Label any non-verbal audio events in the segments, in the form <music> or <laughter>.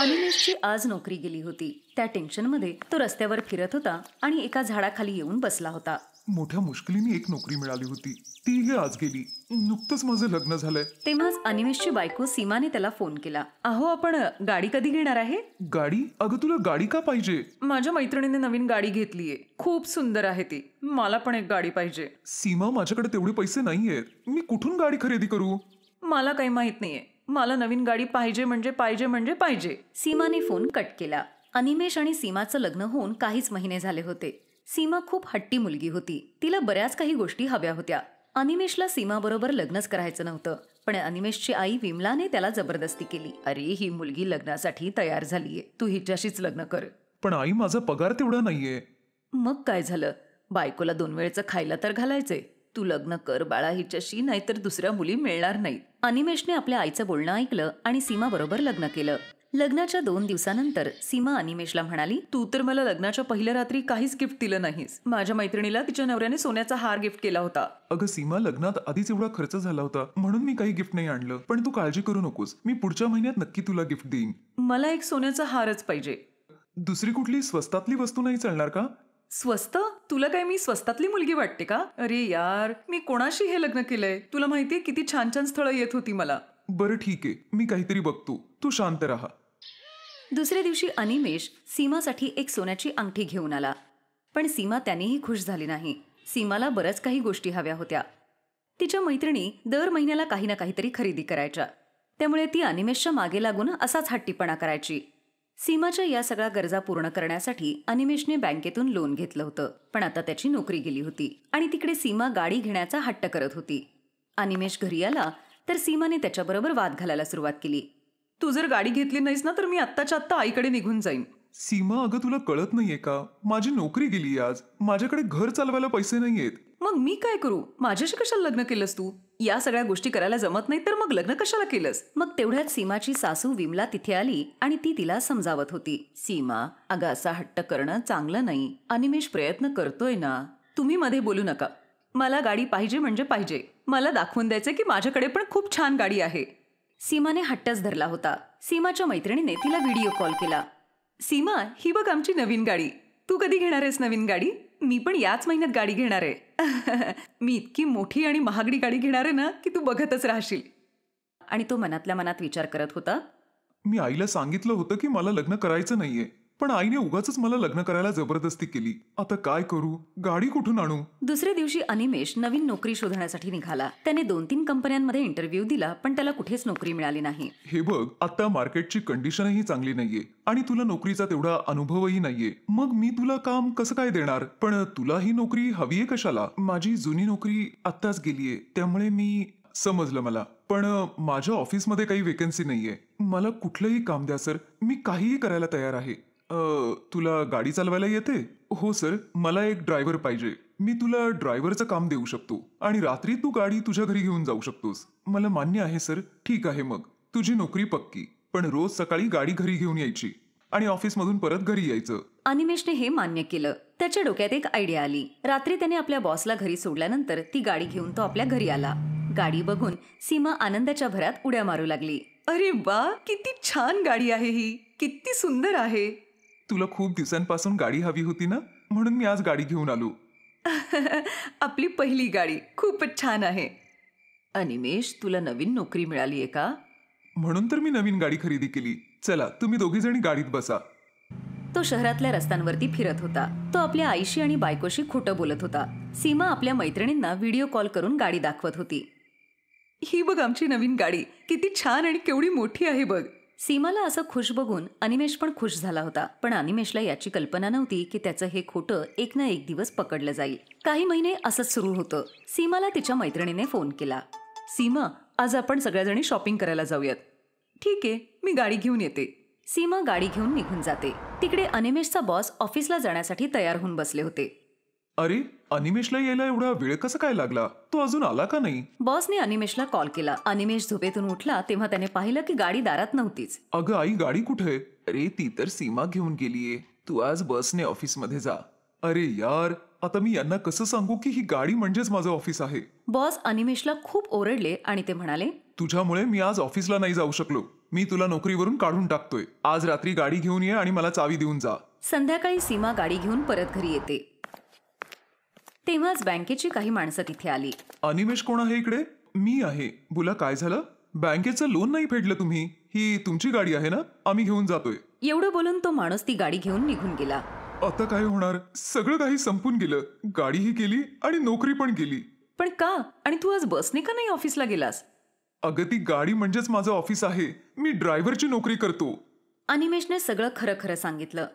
अनिमेशची आज नोकरी गेली होती त्या मध्ये तो रस्त्यावर फिरत होता आणि एका झाडाखाली येऊन बसला होता मोठ्या मुश्किलीने एक नोकरी मिळाली होती तीही आज गेली नुकतंच माझं लग्न झालंय तेव्हाच अनिमेशची बायको सीमाने त्याला फोन केला अहो आपण गाडी कधी घेणार आहे गाडी अगं तुला गाडी का पाहिजे माझ्या मैत्रिणीने नवीन गाडी घेतलीये खूप सुंदर आहे ती मला पण एक गाडी पाहिजे सीमा माझ्याकडे तेवढे पैसे नाहीये मी कुठून गाडी खरेदी करू मला काही माहित नाहीये मला नवीन गाडी पाहिजे म्हणजे पाहिजे म्हणजे पाहिजे सीमाने फोन कट केला अनिमेश आणि सीमाचं लग्न होऊन काहीच महिने झाले होते सीमा खूप हट्टी मुलगी होती तिला बऱ्याच काही गोष्टी हव्या होत्या अनिमेशला सीमाबरोबर लग्नच करायचं नव्हतं पण अनिमेशची आई विमलाने त्याला जबरदस्ती केली अरे ही मुलगी लग्नासाठी तयार झालीये तू हिच्याशीच लग्न कर पण आई माझा पगार तेवढा नाहीये मग काय झालं बायकोला दोन वेळचं खायला तर घालायचे तू लग्न कर बाळा हिच्याशी नाहीतर दुसऱ्या मुली मिळणार नाही अनिमेशने आपल्या आईचं बोलणं ऐकलं आणि सीमा बरोबर लग्न केलं लग्नाच्या दोन दिवसानंतर सीमा अनिमेशला म्हणाली तू तर मला लग्नाच्या पहिल्या रात्री काहीच गिफ्ट दिलं नाहीस माझ्या मैत्रिणीला तिच्या नवऱ्याने सोन्याचा हार गिफ्ट केला होता अगं सीमा लग्नात आधीच एवढा खर्च झाला होता म्हणून मी काही गिफ्ट नाही आणलं पण तू काळजी करू नकोस मी पुढच्या महिन्यात नक्की तुला गिफ्ट देईन मला एक सोन्याचा हारच पाहिजे दुसरी कुठली स्वस्तातली वस्तू नाही चालणार का स्वस्त तुला काय मी स्वस्तातली मुलगी वाटते का अरे यार मी कोणाशी हे लग्न केलंय तुला माहितीये किती छान छान स्थळं येत होती मला बरं ठीक आहे मी काहीतरी बघतो तू शांत राहा दुसऱ्या दिवशी अनिमेश सीमासाठी एक सोन्याची अंगठी घेऊन आला पण सीमा त्यानेही खुश झाली नाही सीमाला बऱ्याच काही गोष्टी हव्या होत्या तिच्या मैत्रिणी दर महिन्याला काही ना काहीतरी खरेदी करायच्या त्यामुळे ती अनिमेशच्या मागे लागून असाच हट्टीपणा करायची सीमाच्या या सगळ्या गरजा पूर्ण करण्यासाठी अनिमेशने बँकेतून लोन घेतलं होतं पण आता त्याची नोकरी गेली होती आणि तिकडे सीमा गाडी घेण्याचा हट्ट करत होती अनिमेश घरी आला तर सीमाने त्याच्याबरोबर वाद घालायला सुरुवात केली तू जर गाडी घेतली नाहीस ना तर मी आत्ताच्या आत्ता आईकडे निघून जाईन सीमा अगं तुला कळत नाहीये का माझी नोकरी गेली आज माझ्याकडे घर चालवायला पैसे नाहीयेत मग मी काय करू माझ्याशी कशाला लग्न केलंस तू या सगळ्या गोष्टी करायला जमत नाही तर मग लग्न कशाला केलंस मग तेवढ्यात सीमाची सासू विमला तिथे आली आणि ती तिला समजावत होती सीमा अगं असा हट्ट करणं चांगलं नाही अनिमेष प्रयत्न करतोय ना तुम्ही मध्ये बोलू नका मला गाडी पाहिजे म्हणजे पाहिजे मला दाखवून द्यायचं की माझ्याकडे पण खूप छान गाडी आहे सीमाने हट्टच धरला होता सीमाच्या मैत्रिणीने तिला व्हिडिओ कॉल केला सीमा ही बघ आमची नवीन गाडी तू कधी घेणार आहेस नवीन गाडी मी पण याच महिन्यात गाडी घेणार आहे <laughs> मी इतकी मोठी आणि महागडी गाडी घेणार आहे ना की तू बघतच राहशील आणि तो मनातल्या मनात विचार करत होता मी आईला सांगितलं होतं की मला लग्न करायचं नाहीये पण आईने उगाच मला लग्न करायला जबरदस्ती केली आता काय करू गाडी कुठून आणू दुसऱ्या दिवशी अनिमेश नवीन नोकरी शोधण्यासाठी निघाला त्याने दोन तीन कंपन्यांमध्ये इंटरव्ह्यू दिला पण त्याला कुठेच नोकरी मिळाली नाही हे बघ आता मार्केटची कंडिशनही चांगली नाहीये आणि तुला नोकरीचा तेवढा अनुभवही नाहीये मग मी तुला काम कसं काय देणार पण तुला ही नोकरी हवीये कशाला माझी जुनी नोकरी आताच गेलीये त्यामुळे मी समजलं मला पण माझ्या ऑफिसमध्ये काही वेकन्सी नाहीये मला कुठलंही काम द्या सर मी काहीही करायला तयार आहे तुला गाडी चालवायला येते हो सर मला एक ड्रायव्हर पाहिजे मी तुला ड्रायव्हरचं काम देऊ शकतो आणि रात्री तू गाडी तुझ्या घरी घेऊन जाऊ शकतोस मला मान्य आहे सर ठीक आहे मग तुझी नोकरी पक्की पण रोज सकाळी गाडी घरी घेऊन यायची आणि ऑफिसमधून परत घरी यायचं अनिमेशने हे मान्य केलं त्याच्या डोक्यात एक आयडिया आली रात्री त्याने आपल्या बॉसला घरी सोडल्यानंतर ती गाडी घेऊन तो आपल्या घरी आला गाडी बघून सीमा आनंदाच्या भरात उड्या मारू लागली अरे वा किती छान गाडी आहे ही किती सुंदर आहे तुला खूप दिवसांपासून गाडी हवी होती ना म्हणून मी आज गाडी घेऊन आलो <laughs> आपली पहिली गाडी खूपच छान आहे अनिमेश तुला नवीन नोकरी मिळाली आहे का म्हणून तर मी नवीन गाडी खरेदी केली चला तुम्ही दोघे जणी गाडीत बसा तो शहरातल्या रस्त्यांवरती फिरत होता तो आपल्या आईशी आणि बायकोशी खोटं बोलत होता सीमा आपल्या मैत्रिणींना व्हिडिओ कॉल करून गाडी दाखवत होती ही बघ आमची नवीन गाडी किती छान आणि केवढी मोठी आहे बघ सीमाला असं खुश बघून अनिमेश पण खुश झाला होता पण अनिमेशला याची कल्पना नव्हती की त्याचं हे खोटं एक ना एक दिवस पकडलं जाईल काही महिने असंच सुरू होतं सीमाला तिच्या मैत्रिणीने फोन केला सीमा आज आपण सगळ्याजणी शॉपिंग करायला जाऊयात ठीक आहे मी गाडी घेऊन येते सीमा गाडी घेऊन निघून जाते तिकडे अनिमेशचा बॉस ऑफिसला जाण्यासाठी तयार होऊन बसले होते अरे अनिमेशला यायला एवढा वेळ कसं काय लागला तो अजून आला का नाही बॉसने अनिमेशला कॉल केला अनिमेश झोपेतून उठला तेव्हा त्याने पाहिलं की गाडी दारात नव्हतीच अगं आई गाडी कुठे अरे ती तर सीमा घेऊन गेलीये तू आज बसने ऑफिस मध्ये जा अरे यार आता मी यांना कसं सांगू की ही गाडी म्हणजेच माझं ऑफिस आहे बॉस अनिमेशला खूप ओरडले आणि ते म्हणाले तुझ्यामुळे मी आज ऑफिसला नाही जाऊ शकलो मी तुला नोकरीवरून काढून टाकतोय आज रात्री गाडी घेऊन ये आणि मला चावी देऊन जा संध्याकाळी सीमा गाडी घेऊन परत घरी येते तेव्हाच बँकेची काही माणसं तिथे आली अनिमेश कोण आहे इकडे मी आहे बोला काय झालं बँकेचं लोन नाही फेडलं तुम्ही ही तुमची गाडी आहे ना आम्ही घेऊन जातोय एवढं बोलून तो माणूस ती गाडी घेऊन निघून गेला आता काय होणार सगळं काही संपून गेलं गाडीही केली आणि नोकरी पण गेली पण का आणि तू आज बसने का नाही ऑफिसला गेलास अगं ती गाडी म्हणजेच माझं ऑफिस आहे मी ड्रायव्हरची नोकरी करतो अनिमेशने सगळं खरं खरं सांगितलं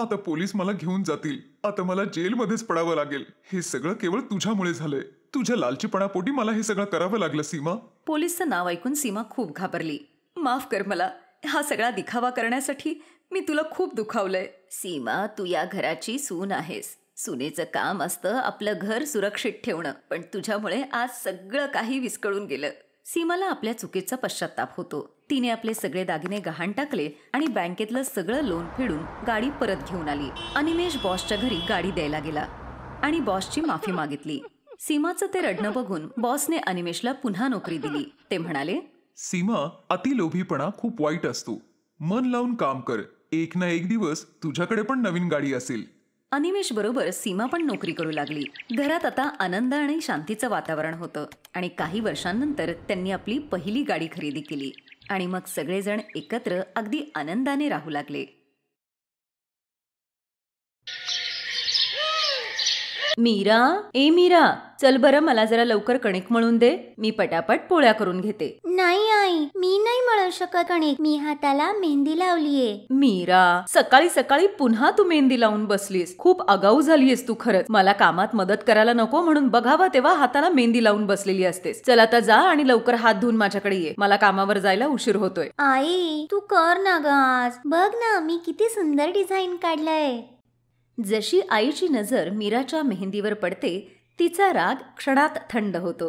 आता पोलीस मला घेऊन जातील आता मला जेलमध्येच पडावं लागेल हे सगळं केवळ तुझ्यामुळे झालंय तुझ्या लालचीपणापोटी मला हे सगळं करावं लागलं सीमा पोलीसचं नाव ऐकून सीमा खूप घाबरली माफ कर मला हा सगळा दिखावा करण्यासाठी मी तुला खूप दुखावलंय सीमा तू या घराची सून आहेस सुनेचं काम असतं आपलं घर सुरक्षित ठेवणं पण तुझ्यामुळे आज सगळं काही विस्कळून गेलं सीमाला आपल्या चुकीचा पश्चाताप होतो तिने आपले सगळे दागिने गहाण टाकले आणि बँकेतलं सगळं लोन फेडून गाडी परत घेऊन आली अनिमेश बॉसच्या घरी गाडी द्यायला गेला आणि बॉसची माफी मागितली सीमाचं ते रडणं बघून बॉसने अनिमेशला पुन्हा नोकरी दिली ते म्हणाले सीमा अतिलोभीपणा खूप वाईट असतो मन लावून काम कर एक ना एक दिवस तुझ्याकडे पण नवीन गाडी असेल अनिमेश बरोबर सीमा पण नोकरी करू लागली घरात आता आनंद आणि शांतीचं वातावरण होतं आणि काही वर्षांनंतर त्यांनी आपली पहिली गाडी खरेदी केली आणि मग सगळेजण एकत्र अगदी आनंदाने राहू लागले मीरा ए मीरा चल बरं मला जरा लवकर कणिक मळून दे मी पटापट पोळ्या करून घेते नाही आई मी नाही मळू शकत कणिक मी हाताला मेहंदी लावलीये मीरा सकाळी सकाळी पुन्हा तू मेहंदी लावून बसलीस खूप आगाऊ झालीयस तू खरंच मला कामात मदत करायला नको म्हणून बघावा तेव्हा हाताला मेहंदी लावून बसलेली असतेस चल आता जा आणि लवकर हात धुवून माझ्याकडे ये मला कामावर जायला उशीर होतोय आई तू कर ना गाज बघ ना मी किती सुंदर डिझाईन काढलाय जशी आईची नजर मीराच्या मेहंदीवर पडते तिचा राग क्षणात थंड होतो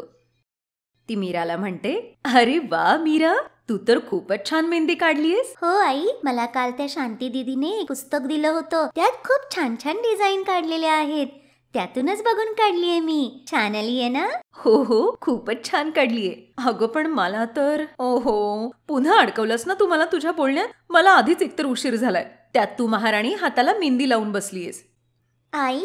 ती मीराला म्हणते अरे वा मीरा तू तर खूपच छान मेहंदी काढलीयस हो आई मला काल त्या शांती दिदीने एक पुस्तक दिलं होतं त्यात खूप छान छान डिझाईन काढलेल्या आहेत त्यातूनच बघून काढलीये मी छान आली आहे ना हो हो खूपच छान काढलीये अगं पण मला तर ओहो पुन्हा अडकवलंस ना तू मला तुझ्या बोलण्यात मला आधीच एकतर उशीर झालाय त्यात तू महाराणी हाताला मेहंदी लावून बसलीयस आई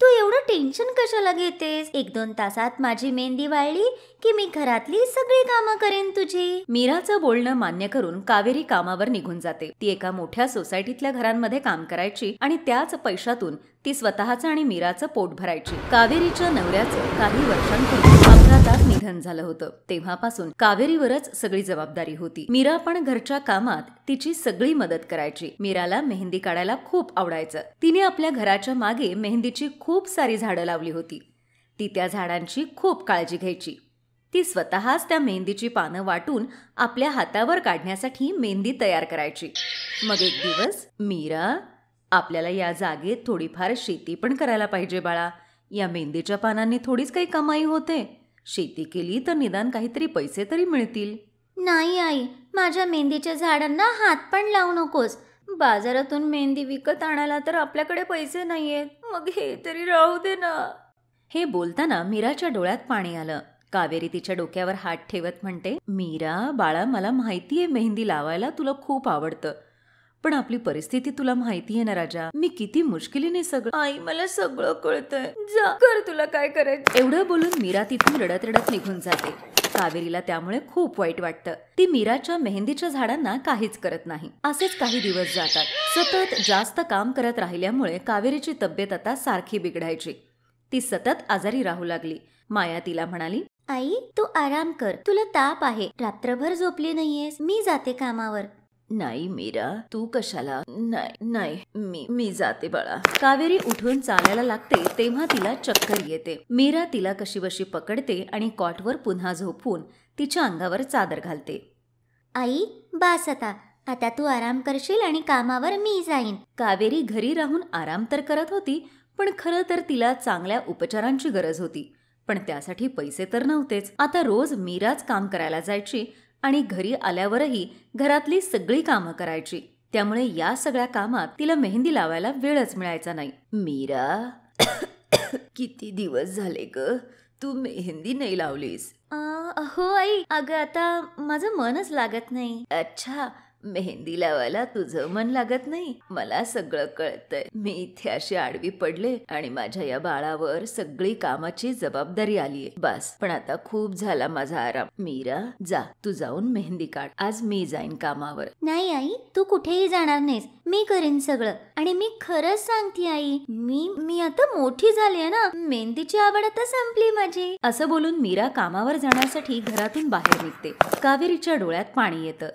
तू एवढं टेन्शन कशाला घेतेस एक दोन तासात माझी मेहंदी वाळली की मी घरातली सगळी कामं करेन तुझी मीराचं बोलणं मान्य करून कावेरी कामावर निघून जाते ती एका मोठ्या सोसायटीतल्या घरांमध्ये काम करायची आणि त्याच पैशातून ती स्वतःचं आणि मीराचं पोट भरायची कावेरीच्या नवऱ्याचं काही वर्षांपूर्वी निधन झालं होतं तेव्हापासून कावेरीवरच सगळी जबाबदारी होती मीरा पण घरच्या कामात तिची सगळी मदत करायची मीराला मेहंदी काढायला खूप आवडायचं तिने आपल्या घराच्या मागे मेहंदीची खूप सारी झाडं लावली होती ती त्या झाडांची खूप काळजी घ्यायची ती स्वतःच त्या मेहंदीची पानं वाटून आपल्या हातावर काढण्यासाठी मेहंदी तयार करायची मग एक दिवस मीरा आपल्याला या जागेत थोडीफार शेती पण करायला पाहिजे बाळा या मेहंदीच्या पानांनी थोडीच काही कमाई होते शेती केली तर निदान काहीतरी पैसे तरी मिळतील नाही आई माझ्या मेहंदीच्या झाडांना हात पण लावू नकोस बाजारातून मेहंदी विकत आणायला तर आपल्याकडे पैसे नाहीयेत मग हे तरी राहू दे ना हे बोलताना मीराच्या डोळ्यात पाणी आलं कावेरी तिच्या डोक्यावर हात ठेवत म्हणते मीरा बाळा मला माहितीये मेहंदी लावायला तुला खूप आवडतं पण आपली परिस्थिती तुला माहिती आहे ना राजा मी किती मुश्किलीने सगळं आई मला सगळं कळतंय जा कर तुला काय करायचं एवढं बोलून मीरा तिथून रडत रडत निघून जाते कावेरीला त्यामुळे खूप वाईट वाटतं ती मीराच्या मेहंदीच्या झाडांना काहीच करत नाही असेच काही दिवस जातात सतत जास्त काम करत राहिल्यामुळे कावेरीची तब्येत आता सारखी बिघडायची ती सतत आजारी राहू लागली माया तिला म्हणाली आई तू आराम कर तुला ताप आहे रात्रभर झोपली नाहीयेस मी जाते कामावर नाही मीरा तू कशाला नाही नाही मी मी जाते बाळा कावेरी उठून चालायला लागते तेव्हा तिला चक्कर येते मीरा तिला कशीबशी पकडते आणि कॉटवर पुन्हा झोपून तिच्या अंगावर चादर घालते आई बास आता आता तू आराम करशील आणि कामावर मी जाईन कावेरी घरी राहून आराम तर करत होती पण खरं तर तिला चांगल्या उपचारांची गरज होती पण त्यासाठी पैसे तर नव्हतेच आता रोज मीराच काम करायला जायची आणि घरी आल्यावरही घरातली सगळी कामं करायची त्यामुळे या सगळ्या कामात तिला मेहंदी लावायला वेळच मिळायचा नाही मीरा किती दिवस झाले ग तू मेहंदी नाही लावलीस हो आई अगं आता माझं मनच लागत नाही अच्छा मेहंदी लावायला तुझं मन लागत नाही मला सगळं कळतंय मी इथे अशी आडवी पडले आणि माझ्या या बाळावर सगळी कामाची जबाबदारी आलीये बस पण आता खूप झाला माझा आराम मीरा जा तू जाऊन मेहंदी काढ आज मी जाईन कामावर नाही आई तू कुठेही जाणार नाहीस मी करेन सगळं आणि मी खरंच सांगते आई मी मी आता मोठी झाली आहे ना मेहंदीची आवड आता संपली माझी असं बोलून मीरा कामावर जाण्यासाठी घरातून बाहेर निघते कावेरीच्या डोळ्यात पाणी येतं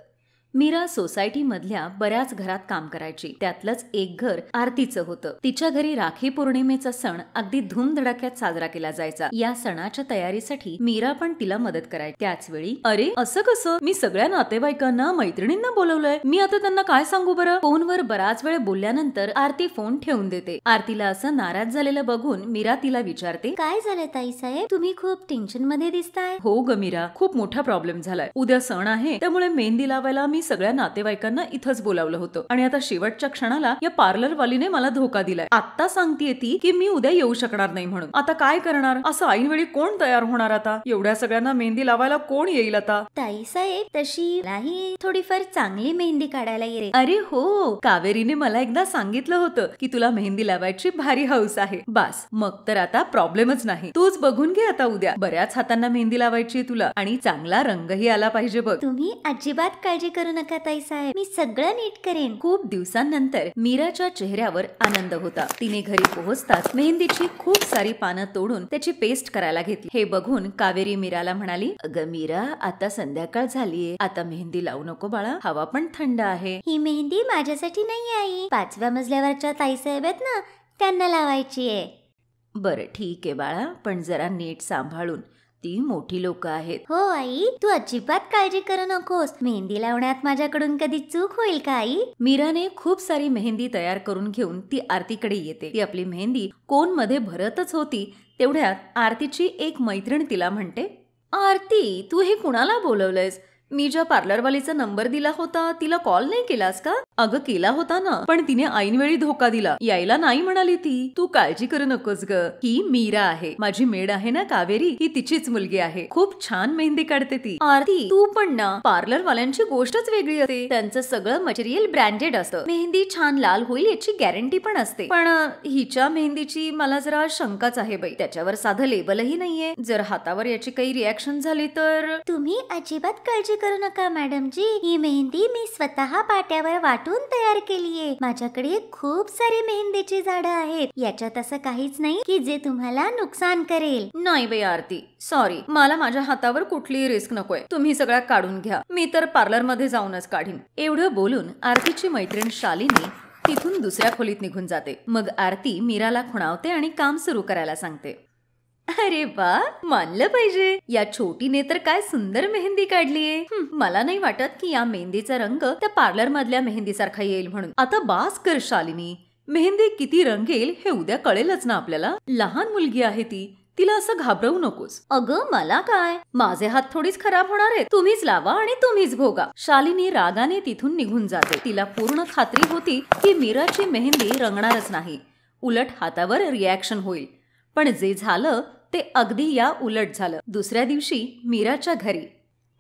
मीरा सोसायटी मधल्या बऱ्याच घरात काम करायची त्यातलंच एक घर आरतीचं होतं तिच्या घरी राखी पौर्णिमेचा सण अगदी धूमधडाक्यात साजरा केला जायचा या सणाच्या तयारीसाठी मीरा पण तिला मदत करायची त्याच वेळी अरे असं कसं मी सगळ्या नातेवाईकांना मैत्रिणींना बोलवलंय मी आता त्यांना काय सांगू बरं फोनवर बराच वेळ बोलल्यानंतर आरती फोन ठेवून देते आरतीला असं नाराज झालेलं बघून मीरा तिला विचारते काय झालं ताई साहेब तुम्ही खूप टेन्शन मध्ये दिसताय हो ग मीरा खूप मोठा प्रॉब्लेम झालाय उद्या सण आहे त्यामुळे मेहंदी लावायला मी सगळ्या नातेवाईकांना इथंच बोलावलं होतं आणि आता शेवटच्या क्षणाला या पार्लरवालीने मला धोका दिलाय आता सांगते ती की मी उद्या येऊ शकणार नाही म्हणून आता काय करणार असं वेळी कोण तयार होणार आता एवढ्या सगळ्यांना मेहंदी लावायला कोण येईल आता ताई साहेब तशी नाही थोडीफार चांगली मेहंदी काढायला येईल अरे हो कावेरीने मला एकदा सांगितलं होतं की तुला मेहंदी लावायची भारी हौस आहे बास मग तर आता प्रॉब्लेमच नाही तूच बघून घे आता उद्या बऱ्याच हातांना मेहंदी लावायची तुला आणि चांगला रंगही आला पाहिजे बघ तुम्ही अजिबात काळजी करू नका ताई साहेब मी सगळं नीट करेन खूप दिवसांनंतर मीराच्या चेहऱ्यावर आनंद होता तिने घरी पोहोचताच मेहंदीची खूप सारी पानं तोडून त्याची पेस्ट करायला घेतली हे बघून कावेरी मीराला म्हणाली अगं मीरा आता संध्याकाळ झालीये आता मेहंदी लावू नको बाळा हवा पण थंड आहे ही मेहंदी माझ्यासाठी नाही आई पाचव्या मजल्यावरच्या ताईसाहेब आहेत ना त्यांना लावायची आहे बरं ठीक आहे बाळा पण जरा नीट सांभाळून ती मोठी लोक आहेत हो आई तू अजिबात काळजी करू नकोस मेहंदी लावण्यात माझ्याकडून कधी चूक होईल का आई मीराने खूप सारी मेहंदी तयार करून घेऊन ती आरतीकडे येते ती आपली मेहंदी कोण मध्ये भरतच होती तेवढ्यात आरतीची एक मैत्रीण तिला म्हणते आरती तू हे कुणाला बोलवलंयस मी ज्या पार्लरवालीचा नंबर दिला होता तिला कॉल नाही केलास का अगं केला होता ना पण तिने ऐनवेळी धोका दिला यायला नाही म्हणाली ती तू काळजी करू नकोस ग ही मीरा आहे माझी मेड आहे ना कावेरी ही तिचीच मुलगी आहे खूप छान मेहंदी काढते ती आरती तू पण ना वाल्यांची गोष्टच वेगळी असते त्यांचं सगळं मटेरियल ब्रँडेड असतं मेहंदी छान लाल होईल याची गॅरंटी पण असते पण हिच्या मेहंदीची मला जरा शंकाच आहे बाई त्याच्यावर साधं लेबलही नाहीये जर हातावर याची काही रिॲक्शन झाली तर तुम्ही अजिबात काळजी करू नका जी ही मेहंदी मी स्वतः पाट्यावर वाटून तयार केली आहे माझ्याकडे खूप सारी मेहंदीची झाड आहेत याच्यात असं काहीच नाही की जे तुम्हाला नुकसान करेल नाही बाई आरती सॉरी मला माझ्या हातावर कुठलीही रिस्क नकोय तुम्ही सगळ्या काढून घ्या मी तर पार्लर मध्ये जाऊनच काढीन एवढं बोलून आरतीची मैत्रीण शालिनी तिथून दुसऱ्या खोलीत निघून जाते मग आरती मीराला खुणावते आणि काम सुरू करायला सांगते अरे वा मानलं पाहिजे या छोटीने तर काय सुंदर मेहंदी काढलीये मला नाही वाटत की या मेहंदीचा रंग त्या पार्लर मधल्या मेहंदीसारखा येईल म्हणून आता बास कर शालिनी मेहंदी किती रंगेल हे उद्या कळेलच ना आपल्याला लहान मुलगी आहे ती तिला असं घाबरवू नकोस अगं मला काय माझे हात थोडीच खराब होणार आहे तुम्हीच लावा आणि तुम्हीच भोगा शालिनी रागाने तिथून निघून जाते तिला पूर्ण खात्री होती की मीराची मेहंदी रंगणारच नाही उलट हातावर रिॲक्शन होईल पण जे झालं ते अगदी या उलट झालं दुसऱ्या दिवशी मीराच्या घरी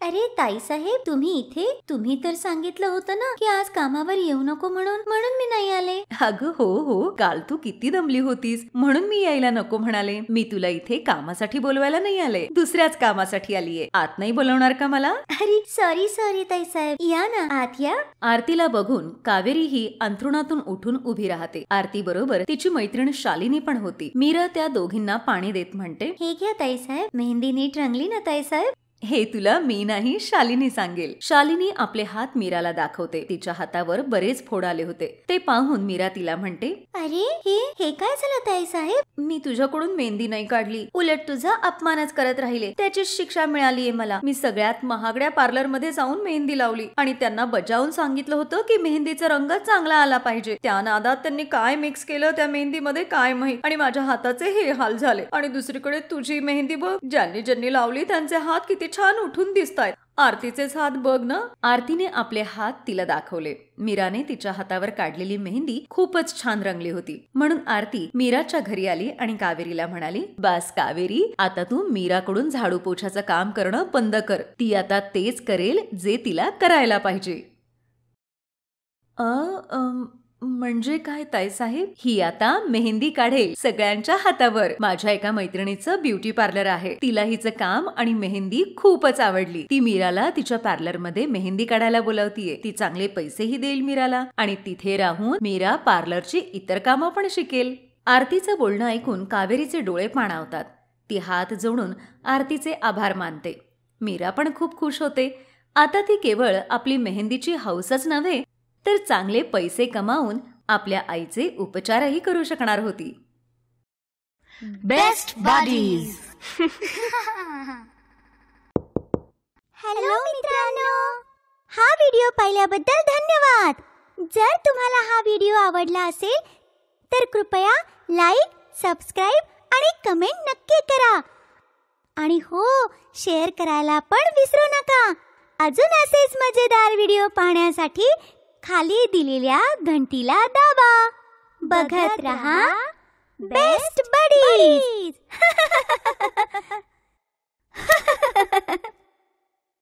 अरे ताई साहेब तुम्ही इथे तुम्ही तर सांगितलं होतं ना की आज कामावर येऊ नको म्हणून म्हणून मी नाही आले अगं हो हो काल तू किती दमली होतीस म्हणून मी यायला नको म्हणाले मी तुला इथे कामासाठी बोलवायला नाही आले दुसऱ्याच कामासाठी आलीये आत नाही बोलवणार का मला अरे सॉरी सॉरी साहेब या ना आत या आरतीला बघून कावेरी ही अंथरुणातून उठून उभी राहते आरती बरोबर तिची मैत्रीण शालिनी पण होती मीरा त्या दोघींना पाणी देत म्हणते हे घ्या ताई साहेब मेहंदी नीट रंगली ना ताई साहेब हे तुला मी नाही शालिनी सांगेल शालिनी आपले हात मीराला दाखवते तिच्या हातावर बरेच फोड आले होते ते पाहून मीरा तिला म्हणते अरे हे हे काय झालं ताई साहेब मी तुझ्याकडून मेहंदी नाही काढली उलट तुझा अपमानच करत राहिले त्याची शिक्षा मिळालीये मला मी सगळ्यात महागड्या पार्लर मध्ये जाऊन मेहंदी लावली आणि त्यांना बजावून सांगितलं होतं की मेहंदीचा रंग चांगला आला पाहिजे त्या नादात त्यांनी काय मिक्स केलं त्या मेहंदीमध्ये काय माहीत आणि माझ्या हाताचे हे हाल झाले आणि दुसरीकडे तुझी मेहंदी बघ ज्यांनी ज्यांनी लावली त्यांचे हात किती छान उठून आहेत आरतीचे हात बघ ना आरतीने आपले हात तिला दाखवले मीराने तिच्या हातावर काढलेली मेहंदी खूपच छान रंगली होती म्हणून आरती मीराच्या घरी आली आणि कावेरीला म्हणाली बास कावेरी आता तू मीराकडून झाडू पोछाचं काम करणं बंद कर ती आता तेच करेल जे तिला करायला पाहिजे अ म्हणजे काय साहेब ही आता मेहंदी काढेल सगळ्यांच्या हातावर माझ्या एका मैत्रिणीचं ब्युटी पार्लर आहे तिला हिचं काम आणि मेहंदी खूपच आवडली ती मीराला तिच्या मध्ये मेहंदी काढायला बोलावतीये ती चांगले पैसेही देईल मीराला आणि तिथे राहून मीरा पार्लरची इतर कामं पण शिकेल आरतीचं बोलणं ऐकून कावेरीचे डोळे पाणावतात ती हात जोडून आरतीचे आभार मानते मीरा पण खूप खुश होते आता ती केवळ आपली मेहंदीची हौसच नव्हे तर चांगले पैसे कमावून आपल्या आईचे उपचारही करू शकणार होती बेस्ट बॉडीज हॅलो मित्रांनो हा व्हिडिओ पाहिल्याबद्दल धन्यवाद जर तुम्हाला हा व्हिडिओ आवडला असेल तर कृपया लाईक सबस्क्राईब आणि कमेंट नक्की करा आणि हो शेअर करायला पण विसरू नका अजून असेच मजेदार व्हिडिओ पाहण्यासाठी खाली दिलेल्या घंटीला दाबा बघत रहा बेस्ट बडी <laughs>